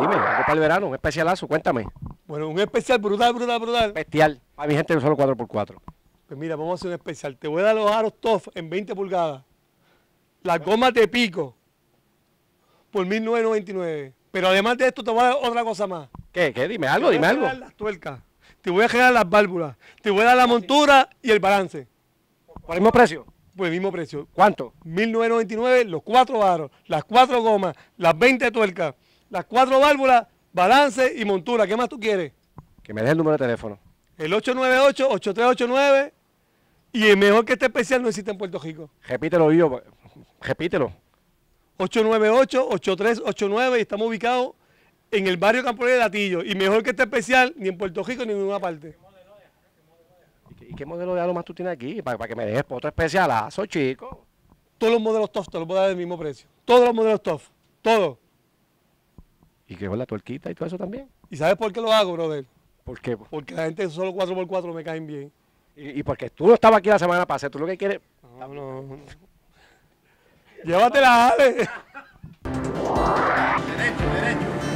Dime, para el verano, un especialazo, cuéntame. Bueno, un especial brutal, brutal, brutal. Bestial. Para mi gente, solo 4x4. Pues mira, vamos a hacer un especial. Te voy a dar los aros TOF en 20 pulgadas. Las gomas de pico. Por 1999. Pero además de esto, te voy a dar otra cosa más. ¿Qué? ¿Qué? Dime algo, dime algo. Te voy a generar las tuercas. Te voy a generar las válvulas. Te voy a dar la montura y el balance. ¿Por el mismo precio? Pues el mismo precio. ¿Cuánto? 1999, los cuatro aros, las cuatro gomas, las 20 tuercas las cuatro válvulas, balance y montura. ¿Qué más tú quieres? Que me dé el número de teléfono. El 898-8389 y el mejor que este especial no existe en Puerto Rico. Repítelo, yo, repítelo. 898-8389 y estamos ubicados en el barrio Campo de Datillo. Y mejor que este especial, ni en Puerto Rico ni en ninguna parte. ¿Y qué modelo de aro más tú tienes aquí? Para, que me dejes otro especialazo, chico. Todos los modelos tos te los voy dar del mismo precio. Todos los modelos tos Todos es la tuerquita y todo eso también. ¿Y sabes por qué lo hago, brother? ¿Por qué? Porque la gente solo 4x4 me caen bien. Y, porque tú no estabas aquí la semana pasada, tú lo que quieres... llévate Ale.